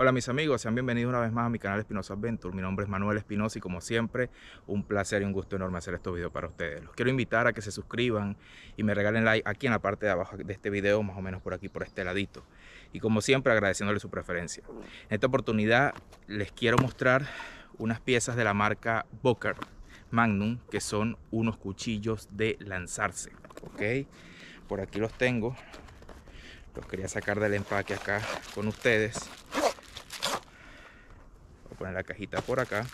Hola mis amigos, sean bienvenidos una vez más a mi canal Espinosa Adventure. Mi nombre es Manuel Espinosa y como siempre, un placer y un gusto enorme hacer este video para ustedes. Los quiero invitar a que se suscriban y me regalen like aquí en la parte de abajo de este video, más o menos por aquí, por este ladito. Y como siempre, agradeciéndoles su preferencia. En esta oportunidad les quiero mostrar unas piezas de la marca Boker Magnum, que son unos cuchillos de lanzarse, ¿ok? Por aquí los tengo. Los quería sacar del empaque acá con ustedes poner la cajita por acá.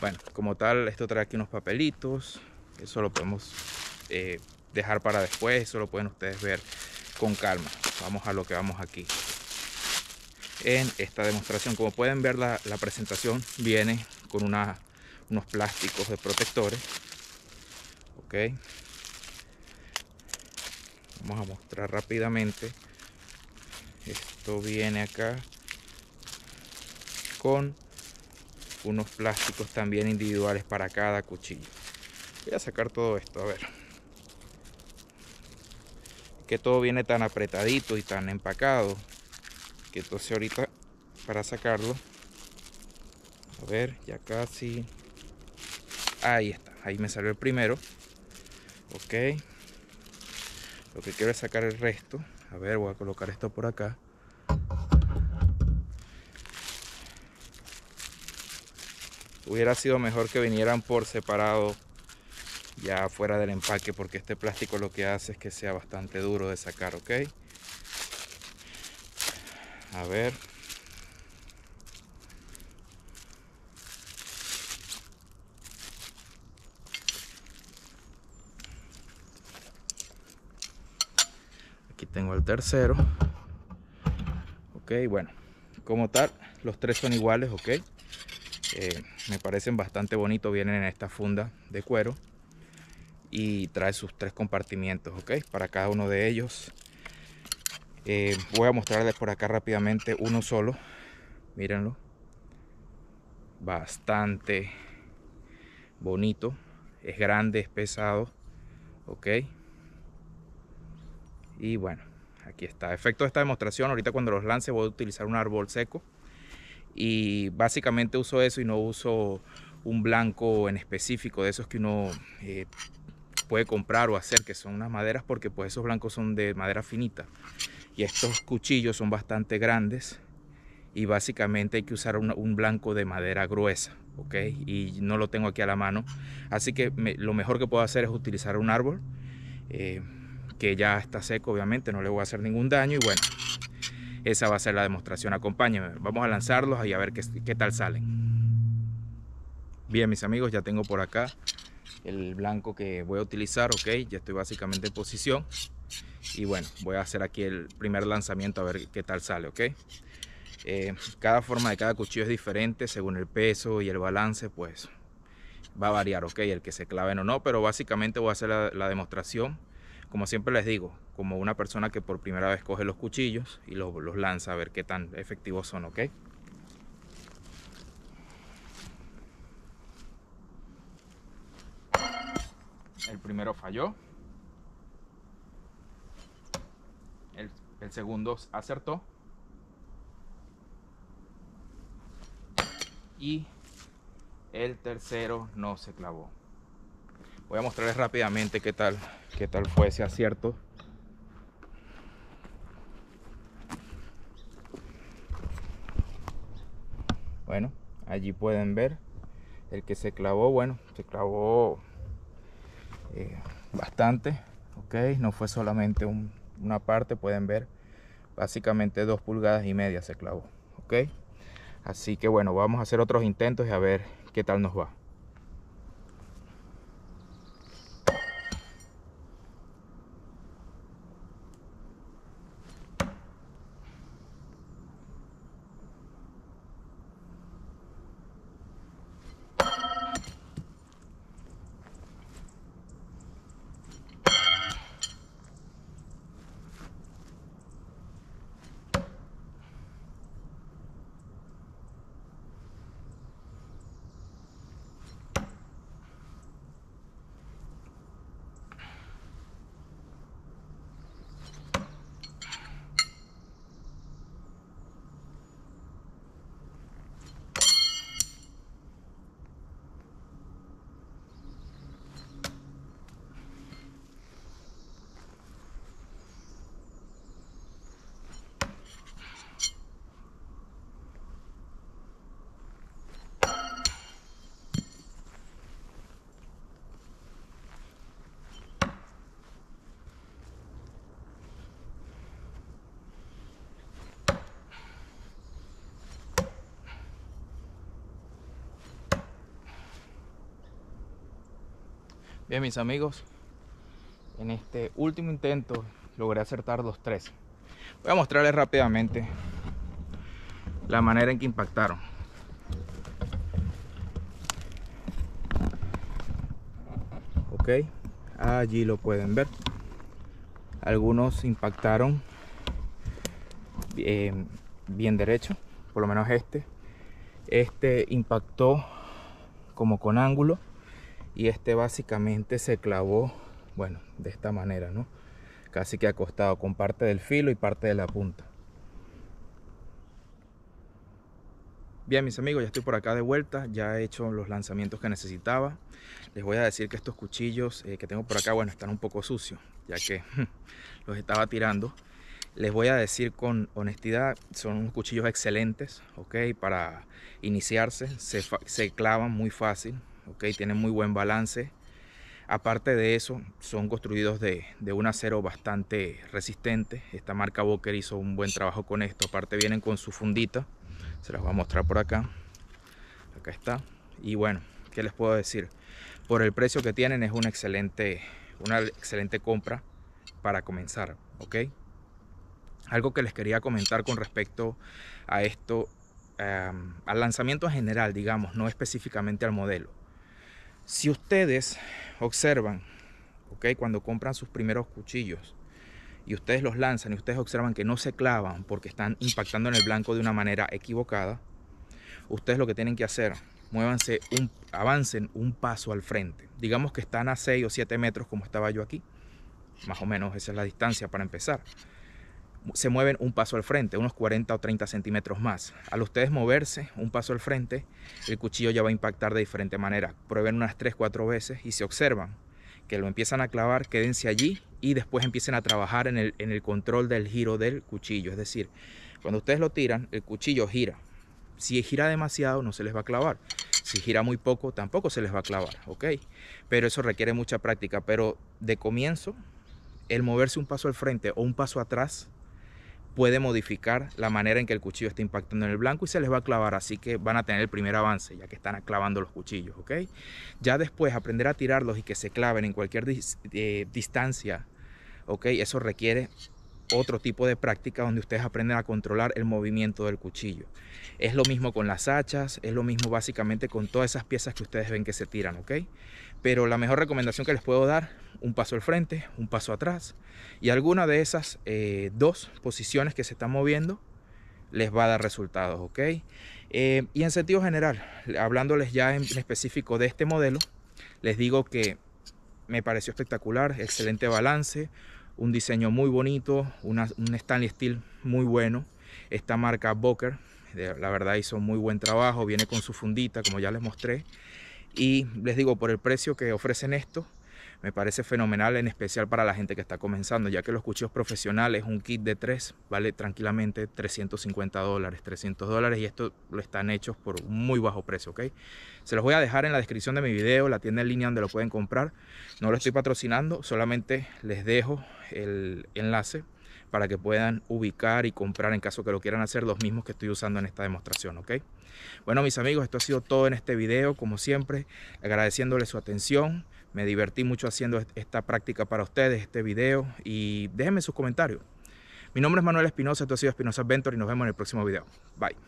Bueno, como tal, esto trae aquí unos papelitos. Eso lo podemos eh, dejar para después. Eso lo pueden ustedes ver con calma. Vamos a lo que vamos aquí. En esta demostración, como pueden ver, la, la presentación viene con una, unos plásticos de protectores. Ok. Vamos a mostrar rápidamente. Esto viene acá con unos plásticos también individuales para cada cuchillo. Voy a sacar todo esto, a ver. Que todo viene tan apretadito y tan empacado. Que entonces ahorita para sacarlo. A ver, ya casi. Ahí está, ahí me salió el primero. Ok. Lo que quiero es sacar el resto. A ver, voy a colocar esto por acá. hubiera sido mejor que vinieran por separado ya fuera del empaque porque este plástico lo que hace es que sea bastante duro de sacar ok a ver aquí tengo el tercero ok bueno como tal los tres son iguales ok eh, me parecen bastante bonitos, vienen en esta funda de cuero y trae sus tres compartimientos, ok, para cada uno de ellos. Eh, voy a mostrarles por acá rápidamente uno solo, mírenlo, bastante bonito, es grande, es pesado, ok. Y bueno, aquí está. Efecto de esta demostración, ahorita cuando los lance voy a utilizar un árbol seco y básicamente uso eso y no uso un blanco en específico de esos que uno eh, puede comprar o hacer que son unas maderas porque pues esos blancos son de madera finita y estos cuchillos son bastante grandes y básicamente hay que usar un, blanco de madera gruesa ok y no lo tengo aquí a la mano así que lo mejor que puedo hacer es utilizar un árbol eh, que ya está seco obviamente no le voy a hacer ningún daño y bueno esa va a ser la demostración. Acompáñenme, vamos a lanzarlos y a ver qué, tal salen. Bien, mis amigos, ya tengo por acá el blanco que voy a utilizar, ok, ya estoy básicamente en posición. Y bueno, voy a hacer aquí el primer lanzamiento a ver qué tal sale, ok. Eh, cada forma de cada cuchillo es diferente según el peso y el balance, pues va a variar, ok, el que se claven o no, pero básicamente voy a hacer la demostración como siempre les digo, como una persona que por primera vez coge los cuchillos y los, lanza a ver qué tan efectivos son, ¿ok? El primero falló. el, segundo acertó. Y el tercero no se clavó voy a mostrarles rápidamente qué tal qué tal fue ese acierto bueno allí pueden ver el que se clavó bueno se clavó eh, bastante ok no fue solamente una parte pueden ver básicamente dos pulgadas y media se clavó ok así que bueno vamos a hacer otros intentos y a ver qué tal nos va Bien, mis amigos, en este último intento logré acertar los tres. Voy a mostrarles rápidamente la manera en que impactaron. Ok, allí lo pueden ver. Algunos impactaron eh, bien derecho, por lo menos este. Este impactó como con ángulo y este básicamente se clavó, bueno, de esta manera, ¿no? Casi que acostado con parte del filo y parte de la punta. Bien, mis amigos, ya estoy por acá de vuelta, ya he hecho los lanzamientos que necesitaba. Les voy a decir que estos cuchillos eh, que tengo por acá, bueno, están un poco sucios, ya que los estaba tirando. Les voy a decir con honestidad, son unos cuchillos excelentes, ¿ok? Para iniciarse, se, se clavan muy fácil, tienen muy buen balance. Aparte de eso, son construidos de, un acero bastante resistente. Esta marca Boker hizo un buen trabajo con esto. Aparte vienen con su fundita. Se las voy a mostrar por acá. Acá está. Y bueno, ¿qué les puedo decir? Por el precio que tienen es una excelente, una excelente compra para comenzar. ¿ok? Algo que les quería comentar con respecto a esto, al lanzamiento en general, digamos, no específicamente al modelo. Si ustedes observan, ¿ok? Cuando compran sus primeros cuchillos y ustedes los lanzan y ustedes observan que no se clavan porque están impactando en el blanco de una manera equivocada, ustedes lo que tienen que hacer, muévanse, un, avancen un paso al frente. Digamos que están a 6 o 7 metros como estaba yo aquí. Más o menos esa es la distancia para empezar se mueven un paso al frente, unos 40 o 30 centímetros más. Al ustedes moverse un paso al frente, el cuchillo ya va a impactar de diferente manera. Prueben unas 3, 4 veces y se observan que lo empiezan a clavar, quédense allí y después empiecen a trabajar en el, control del giro del cuchillo. Es decir, cuando ustedes lo tiran, el cuchillo gira. Si gira demasiado, no se les va a clavar. Si gira muy poco, tampoco se les va a clavar, ¿ok? Pero eso requiere mucha práctica. Pero de comienzo, el moverse un paso al frente o un paso atrás puede modificar la manera en que el cuchillo está impactando en el blanco y se les va a clavar, así que van a tener el primer avance, ya que están clavando los cuchillos, ¿ok? Ya después aprender a tirarlos y que se claven en cualquier eh, distancia, ¿ok? Eso requiere otro tipo de práctica donde ustedes aprenden a controlar el movimiento del cuchillo. Es lo mismo con las hachas, es lo mismo básicamente con todas esas piezas que ustedes ven que se tiran, ¿ok? Pero la mejor recomendación que les puedo dar, un paso al frente, un paso atrás, y alguna de esas eh, dos posiciones que se están moviendo les va a dar resultados, ¿ok? Eh, y en sentido general, hablándoles ya en específico de este modelo, les digo que me pareció espectacular, excelente balance, un diseño muy bonito, un stainless steel muy bueno. Esta marca Boker, la verdad hizo muy buen trabajo, viene con su fundita como ya les mostré. Y les digo, por el precio que ofrecen esto, me parece fenomenal, en especial para la gente que está comenzando, ya que los cuchillos profesionales, un kit de tres, vale tranquilamente 350 dólares, 300 dólares, y esto lo están hechos por muy bajo precio, ¿ok? Se los voy a dejar en la descripción de mi video, la tienda en línea donde lo pueden comprar. No lo estoy patrocinando, solamente les dejo el enlace para que puedan ubicar y comprar en caso que lo quieran hacer los mismos que estoy usando en esta demostración, ¿ok? Bueno, mis amigos, esto ha sido todo en este video, como siempre, agradeciéndoles su atención. Me divertí mucho haciendo esta práctica para ustedes, este video, y déjenme sus comentarios. Mi nombre es Manuel Espinosa, esto ha sido Espinosa Adventure y nos vemos en el próximo video. Bye.